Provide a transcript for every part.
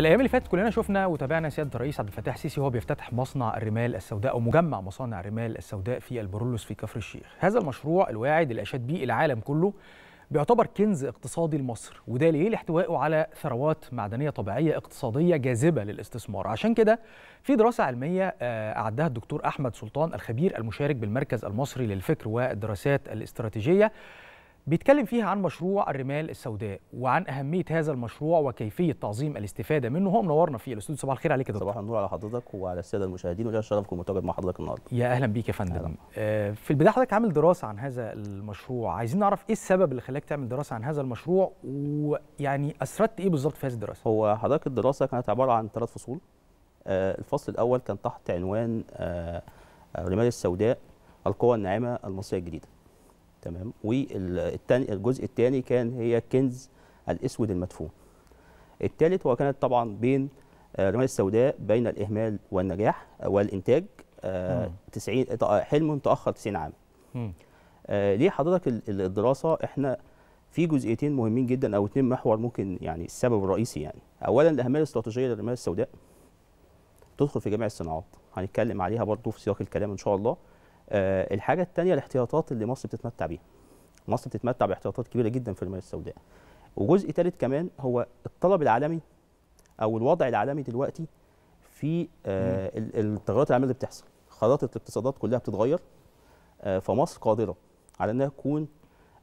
الايام اللي فاتت كلنا شفنا وتابعنا سياده الرئيس عبد الفتاح السيسي وهو بيفتتح مصنع الرمال السوداء او مجمع مصانع الرمال السوداء في البرولوس في كفر الشيخ هذا المشروع الواعد اللي اشاد بيه العالم كله بيعتبر كنز اقتصادي لمصر وده ليه لاحتوائه على ثروات معدنيه طبيعيه اقتصاديه جاذبه للاستثمار عشان كده في دراسه علميه آه، اعدها الدكتور احمد سلطان الخبير المشارك بالمركز المصري للفكر والدراسات الاستراتيجيه بيتكلم فيها عن مشروع الرمال السوداء وعن اهميه هذا المشروع وكيفيه تعظيم الاستفاده منه هو منورنا فيه الاستاذ صباح الخير عليك يا دكتور صباح النور على حضرتك وعلى الساده المشاهدين وليا الشرف اكون متواجد مع حضرتك النهارده يا اهلا بيك يا فندم آه في البدايه حضرتك عامل دراسه عن هذا المشروع عايزين نعرف ايه السبب اللي خلاك تعمل دراسه عن هذا المشروع ويعني اسردت ايه بالظبط في هذه الدراسه هو حضرتك الدراسه كانت عباره عن ثلاث فصول آه الفصل الاول كان تحت عنوان آه الرمال آه، السوداء القوى الناعمه المصريه الجديده تمام والتاني الجزء الثاني كان هي الكنز الاسود المدفون الثالث هو كانت طبعا بين آه، الرمال السوداء بين الاهمال والنجاح آه، والانتاج 90 آه، حلم تاخر 90 عام ليه حضرتك الدراسه احنا في جزئيتين مهمين جدا او اثنين محور ممكن يعني السبب الرئيسي يعني اولا الاهمال الاستراتيجيه للرمال السوداء تدخل في جميع الصناعات هنتكلم عليها برضو في سياق الكلام ان شاء الله آه، الحاجه الثانيه الاحتياطات اللي مصر بتتمتع بيها مصر بتتمتع باحتياطات كبيره جدا في المياه السوداء وجزء ثالث كمان هو الطلب العالمي او الوضع العالمي دلوقتي في آه، التغيرات العالميه اللي بتحصل خرائط الاقتصادات كلها بتتغير آه، فمصر قادره على انها تكون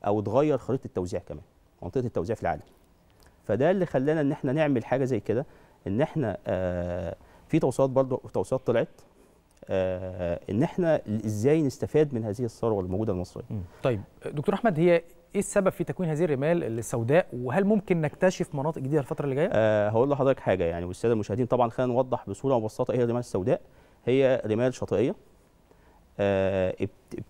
او تغير خريطه التوزيع كمان منطقه التوزيع في العالم فده اللي خلانا ان احنا نعمل حاجه زي كده ان احنا في توصيات برضه توصيات طلعت آه، ان احنا ازاي نستفاد من هذه الثروه الموجوده المصريه. طيب دكتور احمد هي ايه السبب في تكوين هذه الرمال السوداء وهل ممكن نكتشف مناطق جديده الفتره اللي جايه؟ أه هقول لحضرتك حاجه يعني والساده المشاهدين طبعا خلينا نوضح بصوره مبسطه ايه الرمال السوداء هي رمال شاطئيه أه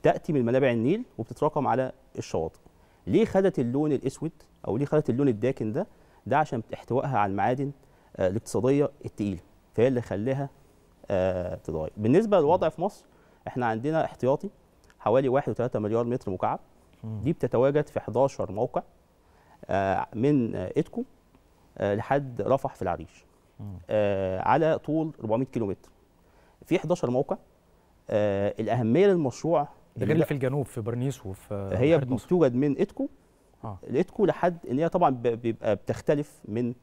بتاتي من منابع النيل وبتتراكم على الشواطئ. ليه خدت اللون الاسود او ليه خدت اللون الداكن ده؟ ده عشان احتوائها على المعادن آه، الاقتصاديه الثقيله فهي اللي خلاها تضايق بالنسبه للوضع في مصر احنا عندنا احتياطي حوالي 1.3 مليار متر مكعب دي بتتواجد في 11 موقع آه، من ايدكو آه، لحد رفح في العريش آه، على طول 400 متر في 11 موقع الاهميه للمشروع ده غير في الجنوب في برنيس وفي هي بتوجد من ايدكو آه. الاتكو لحد ان هي طبعا بيبقى بتختلف من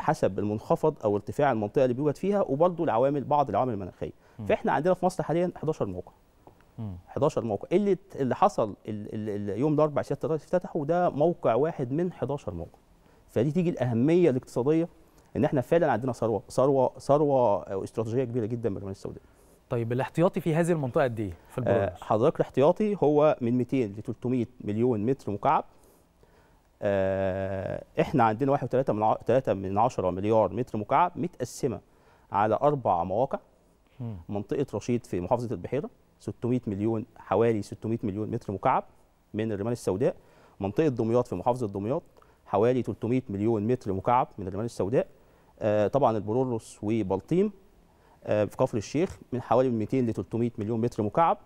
حسب المنخفض او ارتفاع المنطقه اللي بيوجد فيها وبرضه العوامل بعض العوامل المناخيه فاحنا عندنا في مصر حاليا 11 موقع 11 موقع اللي اللي حصل اليوم الاربع سياده الرئيس افتتحوا ده موقع واحد من 11 موقع فدي تيجي الاهميه الاقتصاديه ان احنا فعلا عندنا ثروه ثروه ثروه استراتيجيه كبيره جدا من السعوديه السوداء طيب الاحتياطي في هذه المنطقه قد ايه في البرونز؟ آه حضرتك الاحتياطي هو من 200 ل 300 مليون متر مكعب آه، احنا عندنا 1.3 من 3 من 10 مليار متر مكعب متقسمه على اربع مواقع منطقه رشيد في محافظه البحيره 600 مليون حوالي 600 مليون متر مكعب من الرمال السوداء منطقه دمياط في محافظه دمياط حوالي 300 مليون متر مكعب من الرمال السوداء آه، طبعا البرورس وبلطيم آه، في كفر الشيخ من حوالي 200 ل 300 مليون متر مكعب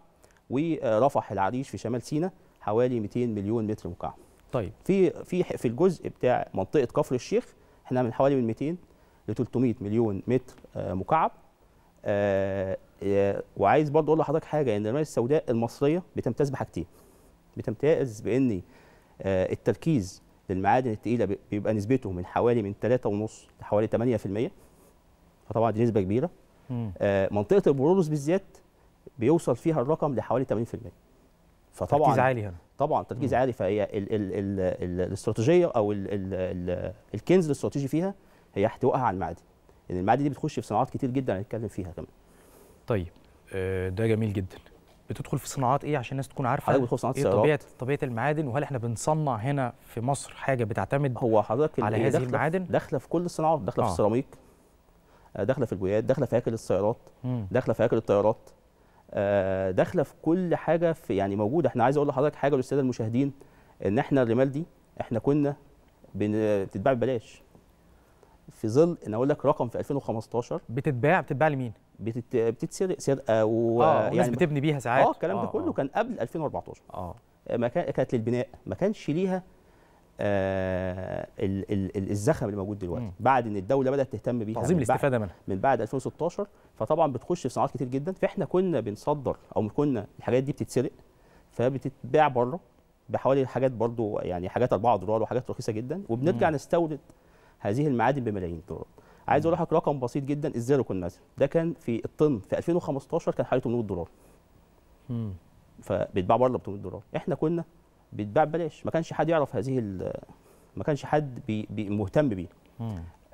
ورفح العريش في شمال سيناء حوالي 200 مليون متر مكعب طيب في في في الجزء بتاع منطقه كفر الشيخ احنا من حوالي من 200 ل 300 مليون متر آه، مكعب آه، وعايز برضه اقول لحضرتك حاجه ان الرمايه السوداء المصريه بتمتاز بحاجتين بتمتاز بان آه، التركيز للمعادن الثقيله بيبقى نسبته من حوالي من 3.5 لحوالي 8% فطبعا دي نسبه كبيره منطقه البرولوس بالذات بيوصل فيها الرقم لحوالي 80% فطبعا تركيز عالي هنا طبعا تركيز عالي فهي ال ال ال الاستراتيجيه او ال ال ال الكنز الاستراتيجي فيها هي احتوائها على المعادن لان يعني المعادن دي بتخش في صناعات كتير جدا هنتكلم فيها كمان طيب آه، ده جميل جدا بتدخل في صناعات ايه عشان الناس تكون عارفه حضرتك بتدخل صناعات إيه طبيعه طبيعه المعادن وهل احنا بنصنع هنا في مصر حاجه بتعتمد هو حضرتك على هذه المعادن داخله في كل الصناعات داخله آه. في السيراميك آه، داخله في البويات داخله في هياكل السيارات داخله في هياكل الطيارات آه، داخله في كل حاجه في يعني موجوده احنا عايز اقول لحضرتك حاجه للساده المشاهدين ان احنا الرمال دي احنا كنا بتتباع ببلاش في ظل ان اقول لك رقم في 2015 بتتباع بتتباع لمين؟ بتت... بتتسرق سرقه آه، و آه يعني بتبني بيها ساعات اه الكلام آه ده كله آه. كان قبل 2014 اه ما كانت للبناء ما كانش ليها آه، الزخم اللي موجود دلوقتي مم. بعد ان الدوله بدات تهتم بيها عظيم الاستفاده منها من بعد 2016 فطبعا بتخش في صناعات كتير جدا فاحنا كنا بنصدر او كنا الحاجات دي بتتسرق فبتتباع بره بحوالي حاجات برضو يعني حاجات 4 دولار وحاجات رخيصه جدا وبنرجع مم. نستورد هذه المعادن بملايين دولار عايز اقول لحضرتك رقم بسيط جدا الزيرو كنا ده كان في الطن في 2015 كان حوالي 800 دولار امم فبيتباع بره ب 800 دولار احنا كنا بيتباع ببلاش ما كانش حد يعرف هذه ما كانش حد بي بي مهتم بيه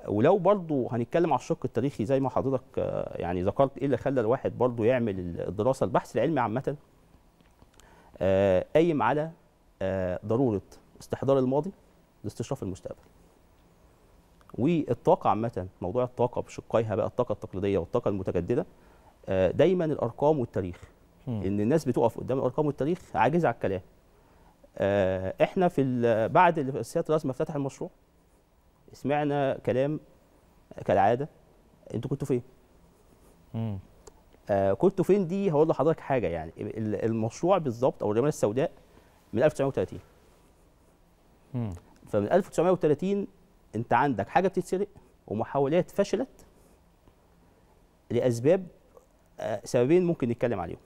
ولو برضه هنتكلم على الشق التاريخي زي ما حضرتك آه، يعني ذكرت ايه اللي خلى الواحد برضه يعمل الدراسه البحث العلمي عامه آه، قايم على آه، ضروره استحضار الماضي لاستشراف المستقبل والطاقه عامه موضوع الطاقه بشقيها بقى الطاقه التقليديه والطاقه المتجدده دايما الارقام والتاريخ ان الناس بتقف قدام الارقام والتاريخ عاجزه على الكلام آه، احنا في بعد سياده الرئيس ما افتتح المشروع سمعنا كلام آه، كالعاده انتوا كنتوا فين؟ آه كنتوا فين دي هقول لحضرتك حاجه يعني المشروع بالظبط او الرمال السوداء من 1930 امم فمن 1930 انت عندك حاجه بتتسرق ومحاولات فشلت لاسباب آه سببين ممكن نتكلم عليهم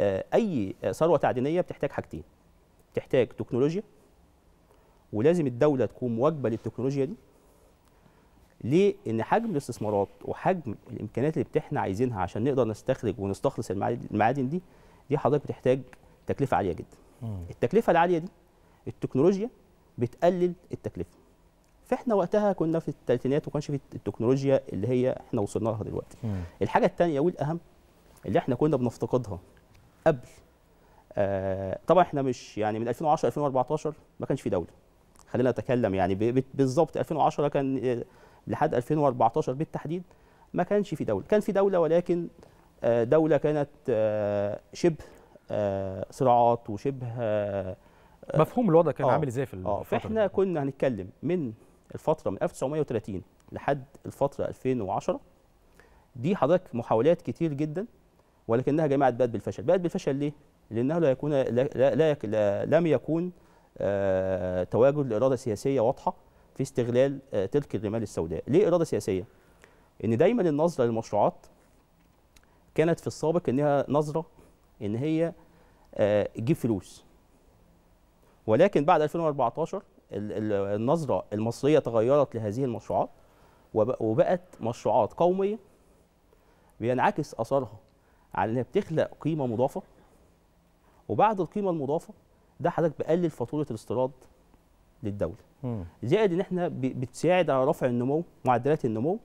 آه اي ثروه تعدينيه بتحتاج حاجتين تحتاج تكنولوجيا ولازم الدوله تكون مواكبه للتكنولوجيا دي ليه؟ ان حجم الاستثمارات وحجم الامكانيات اللي احنا عايزينها عشان نقدر نستخرج ونستخلص المعادن دي دي حضرتك بتحتاج تكلفه عاليه جدا. التكلفه العاليه دي التكنولوجيا بتقلل التكلفه. فاحنا وقتها كنا في الثلاثينات وما كانش في التكنولوجيا اللي هي احنا وصلنا لها دلوقتي. الحاجه الثانيه والاهم اللي احنا كنا بنفتقدها قبل آه، طبعا احنا مش يعني من 2010 2014 ما كانش في دوله خلينا نتكلم يعني بالظبط 2010 كان آه، لحد 2014 بالتحديد ما كانش في دوله كان في دوله ولكن آه، دوله كانت شبه صراعات وشبه مفهوم الوضع كان آه عامل ازاي في الفتره فاحنا كنا هنتكلم من الفتره من 1930 لحد الفتره 2010 دي حضرتك محاولات كتير جدا ولكنها جماعه بقت بالفشل بقت بالفشل ليه لأنه لا يكون لا لا لا لم يكون آه، تواجد لإرادة سياسية واضحة في استغلال آه، تلك الرمال السوداء ليه إرادة سياسية؟ إن دايما النظرة للمشروعات كانت في السابق إنها نظرة إن هي آه، تجيب فلوس ولكن بعد 2014 النظرة المصرية تغيرت لهذه المشروعات وبقت مشروعات قومية بينعكس أثرها على إنها بتخلق قيمة مضافة وبعد القيمه المضافه ده حضرتك بقلل فاتوره الاستيراد للدوله زائد ان احنا بتساعد على رفع النمو معدلات النمو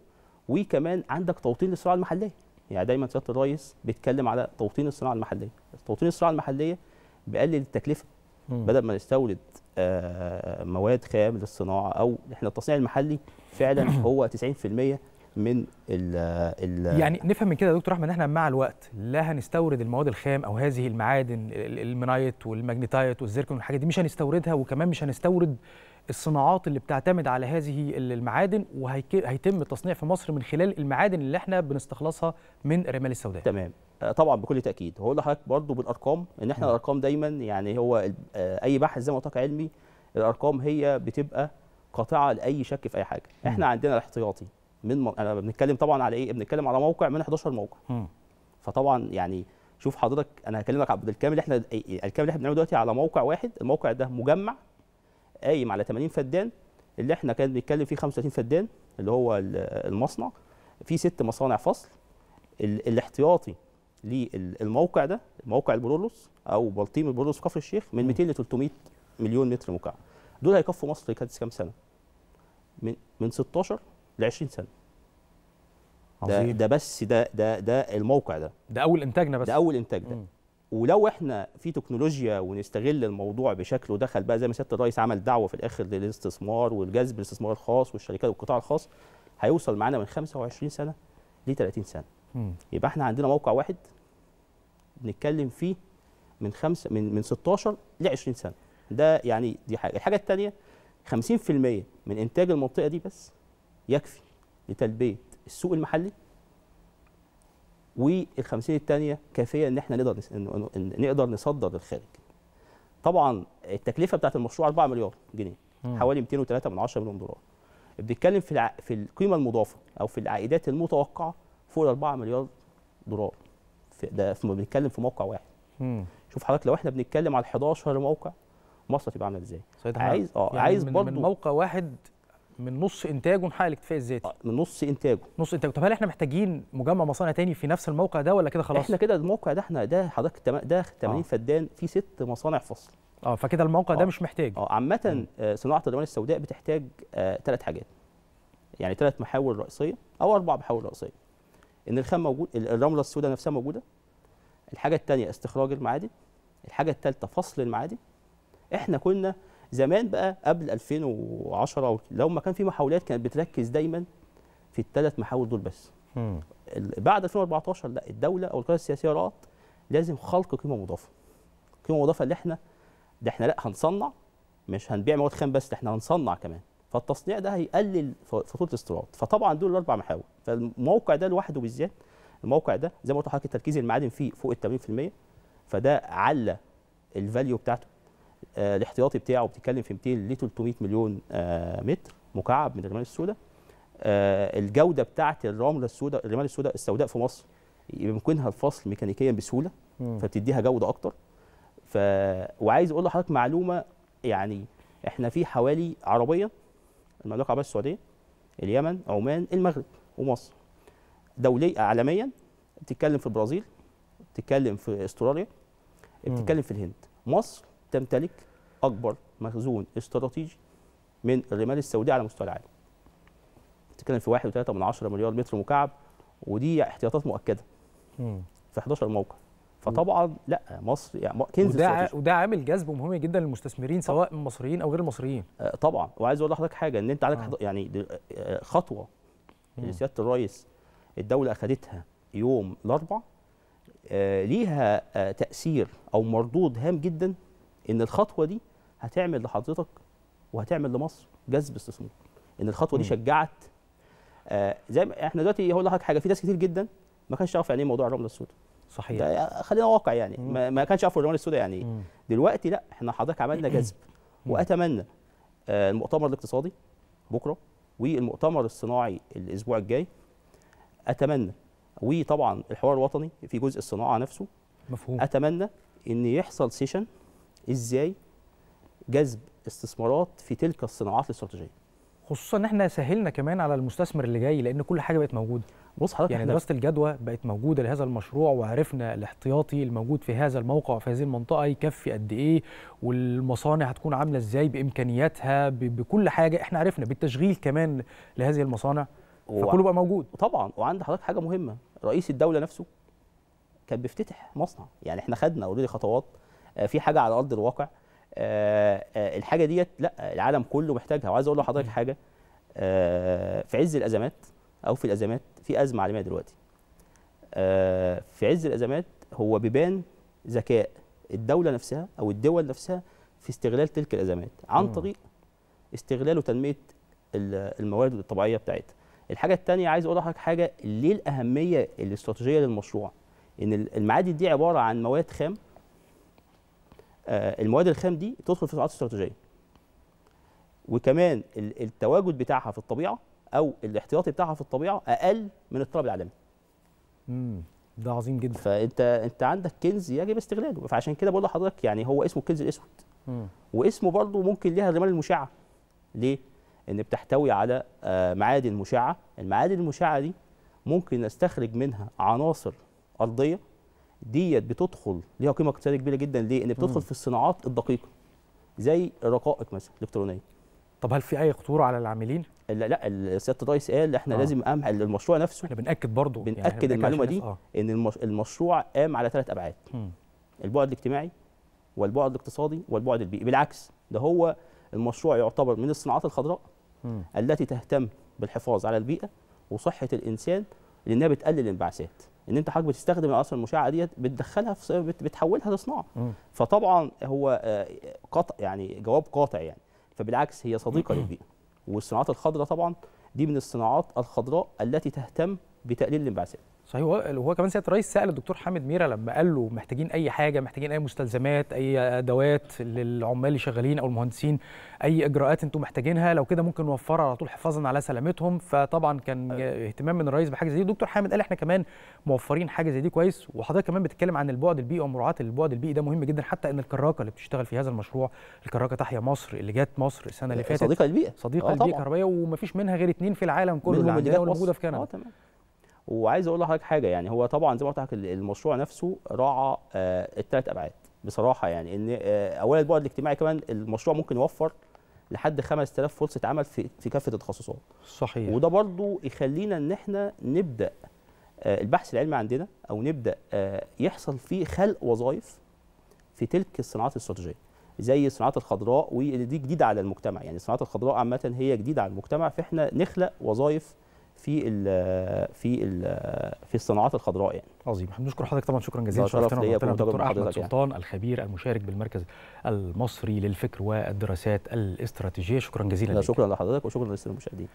وكمان عندك توطين للصناعه المحليه يعني دايما سياده الريس بيتكلم على توطين الصناعه المحليه توطين الصناعه المحليه بقلل التكلفه بدل ما نستورد آه، مواد خام للصناعه او احنا التصنيع المحلي فعلا هو 90% من ال ال يعني نفهم من كده يا دكتور احمد ان احنا مع الوقت لا هنستورد المواد الخام او هذه المعادن المنايت والماجنيتايت والزيركون والحاجات دي مش هنستوردها وكمان مش هنستورد الصناعات اللي بتعتمد على هذه المعادن وهيتم التصنيع في مصر من خلال المعادن اللي احنا بنستخلصها من الرمال السوداء تمام آه، طبعا بكل تاكيد هقول لحضرتك برضه بالارقام ان احنا م. الارقام دايما يعني هو آه، اي بحث زي ما قلت علمي الارقام هي بتبقى قاطعه لاي شك في اي حاجه احنا عندنا الاحتياطي من انا بنتكلم طبعا على ايه بنتكلم على موقع من 11 موقع م. فطبعا يعني شوف حضرتك انا هكلمك عبد الكامل احنا الكامل اللي احنا بنعمله دلوقتي على موقع واحد الموقع ده مجمع قايم على 80 فدان اللي احنا كان بنتكلم فيه 35 فدان اللي هو المصنع في ست مصانع فصل الاحتياطي للموقع ده موقع البرولوس او بلطيم البرولوس في كفر الشيخ من 200 ل 300 مليون متر مكعب دول هيكفوا مصر كام سنه من من 16 ل 20 سنه ده ده بس ده ده ده الموقع ده ده اول انتاجنا بس ده اول انتاج ده م. ولو احنا في تكنولوجيا ونستغل الموضوع بشكل ودخل بقى زي ما سياده الرئيس عمل دعوه في الاخر للاستثمار والجذب الاستثمار الخاص والشركات والقطاع الخاص هيوصل معانا من 25 سنه ل 30 سنه م. يبقى احنا عندنا موقع واحد بنتكلم فيه من خمسة من من 16 ل 20 سنه ده يعني دي حاجه الحاجه الثانيه 50% من انتاج المنطقه دي بس يكفي لتلبيه السوق المحلي وال50 الثانيه كافيه ان احنا نقدر نقدر نصدر للخارج. طبعا التكلفه بتاعت المشروع 4 مليار جنيه حوالي 203 من 10 مليون دولار. بنتكلم في الع... في القيمه المضافه او في العائدات المتوقعه فوق 4 مليار دولار. في ده في بنتكلم في موقع واحد. مم. شوف حضرتك لو احنا بنتكلم على 11 موقع مصر تبقى عامله ازاي؟ عايز اه يعني عايز برضه من موقع واحد من نص انتاجه محقق الاكتفاء الذاتي آه، من نص انتاجه نص انتاجه طب هل احنا محتاجين مجمع مصانع تاني في نفس الموقع ده ولا كده خلاص احنا كده الموقع ده احنا ده حضرتك ده 80 آه. فدان فيه ست مصانع فصل اه فكده الموقع آه. ده مش محتاج اه عامه آه، صناعه الالوان السوداء بتحتاج ثلاث آه حاجات يعني ثلاث محاور رئيسيه او اربع محاور رئيسيه ان الخام موجود الرمله السوداء نفسها موجوده الحاجه الثانيه استخراج المعادن الحاجه الثالثه فصل المعادن احنا كنا زمان بقى قبل 2010 لو ما كان في محاولات كانت بتركز دايما في الثلاث محاور دول بس مم. بعد 2014 لا الدوله او القياده السياسيه رأت لازم خلق قيمه مضافه قيمه مضافه اللي احنا ده احنا لا هنصنع مش هنبيع مواد خام بس ده احنا هنصنع كمان فالتصنيع ده هيقلل فاتوره الاستيراد فطبعا دول الاربع محاور فالموقع ده لوحده بالذات الموقع ده زي ما قلت لحضرتك تركيز المعادن فيه فوق ال 80% فده على الفاليو بتاعته آه، الاحتياطي بتاعه بتتكلم في 200 ل 300 مليون آه، متر مكعب من الرمال السوداء آه، الجوده بتاعه الرمله السوداء الرمال السوداء السوداء في مصر يمكنها الفصل ميكانيكيا بسهوله فبتديها جوده اكتر ف وعايز اقول لحضرتك معلومه يعني احنا في حوالي عربيه المملكه العربيه السعوديه اليمن عمان المغرب ومصر دوليا عالميا بتتكلم في البرازيل بتتكلم في استراليا بتتكلم في الهند مصر تمتلك اكبر مخزون استراتيجي من الرمال السوداء على مستوى العالم بتتكلم في 1.3 مليار متر مكعب ودي احتياطات مؤكده في 11 موقع فطبعا لا مصر يعني كنز وده وده عامل جذب مهم جدا للمستثمرين سواء مصريين او غير المصريين. آه، طبعا وعايز اقول لحضرتك حاجه ان انت عندك آه. يعني آه، خطوه سياده الرئيس الدوله اخذتها يوم الاربعاء آه، ليها تاثير او مردود هام جدا ان الخطوه دي هتعمل لحضرتك وهتعمل لمصر جذب استثمار ان الخطوه دي شجعت آه زي ما احنا دلوقتي هقول لحضرتك حاجه في ناس كتير جدا ما كانش يعرف يعني ايه موضوع الرمله السوداء صحيح خلينا واقع يعني ما, ما كانش يعرف الرمله السوداء يعني ايه دلوقتي لا احنا حضرتك عملنا جذب واتمنى آه المؤتمر الاقتصادي بكره والمؤتمر الصناعي الاسبوع الجاي اتمنى وطبعا الحوار الوطني في جزء الصناعه نفسه مفهوم اتمنى ان يحصل سيشن ازاي جذب استثمارات في تلك الصناعات الاستراتيجيه خصوصا ان احنا سهلنا كمان على المستثمر اللي جاي لان كل حاجه بقت موجوده بص حضرتك يعني دراسه الجدوى بقت موجوده لهذا المشروع وعرفنا الاحتياطي الموجود في هذا الموقع وفي هذه المنطقه يكفي قد ايه والمصانع هتكون عامله ازاي بامكانياتها بكل حاجه احنا عرفنا بالتشغيل كمان لهذه المصانع و... فكله بقى موجود طبعا وعند حضرتك حاجه مهمه رئيس الدوله نفسه كان بيفتتح مصنع يعني احنا خدنا اوريدي خطوات آه، في حاجه على ارض الواقع آه، آه، الحاجه ديت لا العالم كله محتاجها وعايز اقول لحضرتك حاجه في عز الازمات او في الازمات في ازمه عالميه دلوقتي في عز الازمات هو بيبان ذكاء الدوله نفسها او الدول نفسها في استغلال تلك الازمات عن طريق استغلال وتنميه الموارد الطبيعيه بتاعتها الحاجه الثانيه عايز اقول لحضرتك حاجه ليه الاهميه الاستراتيجيه للمشروع ان المعادن دي عباره عن مواد خام آه، المواد الخام دي تدخل في الصناعات الاستراتيجيه وكمان التواجد بتاعها في الطبيعه او الاحتياطي بتاعها في الطبيعه اقل من الطلب العالمي امم ده عظيم جدا فانت انت عندك كنز يجب استغلاله فعشان كده بقول لحضرتك يعني هو اسمه الكنز الاسود مم. واسمه برضه ممكن ليها الرمال المشعه ليه ان بتحتوي على آه، معادن مشعه المعادن المشعه دي ممكن نستخرج منها عناصر ارضيه ديت بتدخل ليها قيمه اقتصاديه كبيره جدا ليه؟ ان بتدخل في الصناعات الدقيقه زي الرقائق مثلا الالكترونيه طب هل في اي خطوره على العاملين؟ لا لا سياده الرئيس قال احنا آه. لازم قام المشروع نفسه احنا بناكد برضه يعني بناكد يعني المعلومه دي آه. ان المشروع قام على ثلاث ابعاد مم. البعد الاجتماعي والبعد الاقتصادي والبعد البيئي بالعكس ده هو المشروع يعتبر من الصناعات الخضراء مم. التي تهتم بالحفاظ على البيئه وصحه الانسان لانها بتقلل الانبعاثات ان انت حضرتك بتستخدم العناصر المشعه ديت بتدخلها في بتحولها لصناعه فطبعا هو آه، قطع يعني جواب قاطع يعني فبالعكس هي صديقه للبيئه والصناعات الخضراء طبعا دي من الصناعات الخضراء التي تهتم بتقليل الانبعاثات صحيح وهو كمان سياده الرئيس سال الدكتور حامد ميرا لما قال له محتاجين اي حاجه محتاجين اي مستلزمات اي ادوات للعمال اللي شغالين او المهندسين اي اجراءات انتم محتاجينها لو كده ممكن نوفرها على طول حفاظا على سلامتهم فطبعا كان أه. اهتمام من الرئيس بحاجه زي دي الدكتور حامد قال احنا كمان موفرين حاجه زي دي كويس وحضرتك كمان بتتكلم عن البعد البيئي ومراعاه البعد البيئي ده مهم جدا حتى ان الكراكه اللي بتشتغل في هذا المشروع الكراكه تحيا مصر اللي جت مصر السنه اللي أه، فاتت صديقه البيئه صديقه أه، البيئه كهربائيه ومفيش منها غير اثنين في العالم كله يعني اللي موجوده في كندا اه تمام وعايز اقول لحضرتك حاجه يعني هو طبعا زي ما قلت لحضرتك المشروع نفسه راعى آه، الثلاث ابعاد بصراحه يعني ان آه، اولا البعد الاجتماعي كمان المشروع ممكن يوفر لحد 5000 فرصه عمل في في كافه التخصصات صحيح وده برضو يخلينا ان احنا نبدا آه، البحث العلمي عندنا او نبدا يحصل فيه خلق وظائف في تلك الصناعات الاستراتيجيه زي الصناعات الخضراء ودي جديده على المجتمع يعني الصناعات الخضراء عامه هي جديده على المجتمع فاحنا نخلق وظائف في الـ في الـ في الصناعات الخضراء يعني عظيم احنا بنشكر حضرتك طبعا شكرا جزيلا شرفتنا وقتنا الدكتور احمد يعني. سلطان الخبير المشارك بالمركز المصري للفكر والدراسات الاستراتيجيه شكرا جزيلا شكرا لحضرتك وشكرا للمشاهدين